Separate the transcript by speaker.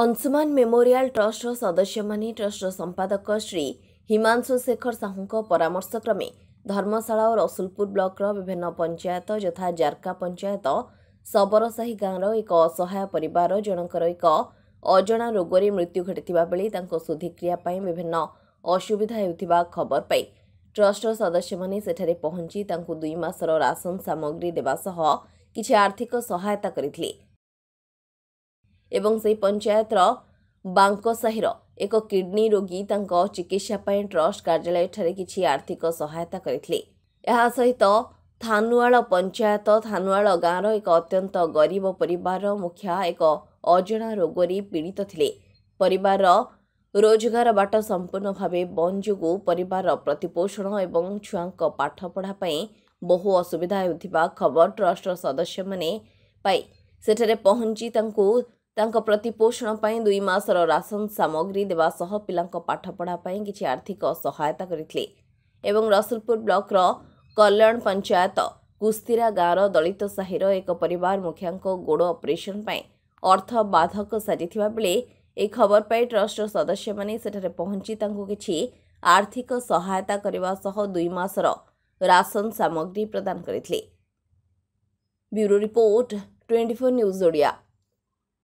Speaker 1: Anshuman memorial ଟ୍ରଷ୍ଟର ସଦସ୍ୟମାନେ ଟ୍ରଷ୍ଟର ସମ୍ପାଦକ ଶ୍ରୀ ହିମାଂଶୁ ଶେଖର ସାହୁଙ୍କ ପରାମର୍ଶକ୍ରମେ ଧର୍ମଶାଳା ଓ ରସୁଲପୁର ବ୍ଲକର ବିଭିନ୍ନ ପଞ୍ଚାୟତ ଯଥା ଜାର୍କା ପଞ୍ଚାୟତ ସବରସାହି ଗାଁର ଏକ ଅସହାୟ ପରିବାର ଜଣଙ୍କର ଏକ ଅଜଣା ରୋଗରେ ମୃତ୍ୟୁ ଘଟିଥିବା ବେଳେ ତାଙ୍କ ଶୁଦ୍ଧିକ୍ରିୟା ପାଇଁ ବିଭିନ୍ନ ଅସୁବିଧା ହେଉଥିବା ଖବର ପାଇ ଟ୍ରଷ୍ଟର ସଦସ୍ୟମାନେ ସେଠାରେ ପହଞ୍ଚି ତାଙ୍କୁ ଦୁଇ ମାସର ରାସନ ସାମଗ୍ରୀ ଦେବା ସହ କିଛି ଆର୍ଥିକ ସହାୟତା କରିଥିଲେ ଏବଂ ସେହି ପଞ୍ଚାୟତର ବାଙ୍କ ସାହିର ଏକ କିଡ଼ନୀ ରୋଗୀ ତାଙ୍କ ଚିକିତ୍ସା ପାଇଁ ଟ୍ରଷ୍ଟ କାର୍ଯ୍ୟାଳୟଠାରେ କିଛି ଆର୍ଥିକ ସହାୟତା କରିଥିଲେ ଏହା ସହିତ ଥାନୁଆଳ ପଞ୍ଚାୟତ ଥାନୁଆଳ ଗାଁର ଏକ ଅତ୍ୟନ୍ତ ଗରିବ ପରିବାରର ମୁଖିଆ ଏକ ଅଜଣା ରୋଗରେ ପୀଡ଼ିତ ଥିଲେ ପରିବାରର ରୋଜଗାର ବାଟ ସମ୍ପୂର୍ଣ୍ଣ ଭାବେ ବନ୍ଦ ଯୋଗୁଁ ପରିବାରର ପ୍ରତିପୋଷଣ ଏବଂ ଛୁଆଙ୍କ ପାଠପଢ଼ା ପାଇଁ ବହୁ ଅସୁବିଧା ହେଉଥିବା ଖବର ଟ୍ରଷ୍ଟର ସଦସ୍ୟମାନେ ପାଇ ସେଠାରେ ପହଞ୍ଚି ତାଙ୍କୁ ତାଙ୍କ ପ୍ରତିପୋଷଣ ପାଇଁ ଦୁଇ ମାସର ରାସନ ସାମଗ୍ରୀ ଦେବା ସହ ପିଲାଙ୍କ ପାଠପଢ଼ା ପାଇଁ କିଛି ଆର୍ଥିକ ସହାୟତା କରିଥିଲେ ଏବଂ ରସୁଲପୁର ବ୍ଲକର କଲ୍ୟାଣ ପଞ୍ଚାୟତ କୁସ୍ତିରା ଗାଁର ଦଳିତ ସାହିର ଏକ ପରିବାର ମୁଖିଆଙ୍କ ଗୋଡ଼ ଅପରେସନ୍ ପାଇଁ ଅର୍ଥ ବାଧକ ସାଜିଥିବା ବେଳେ ଏହି ଖବର ପାଇ ଟ୍ରଷ୍ଟର ସଦସ୍ୟମାନେ ସେଠାରେ ପହଞ୍ଚି ତାଙ୍କୁ କିଛି ଆର୍ଥିକ ସହାୟତା କରିବା ସହ ଦୁଇ ମାସର ରାସନ ସାମଗ୍ରୀ ପ୍ରଦାନ କରିଥିଲେ bureau report twenty four news Odia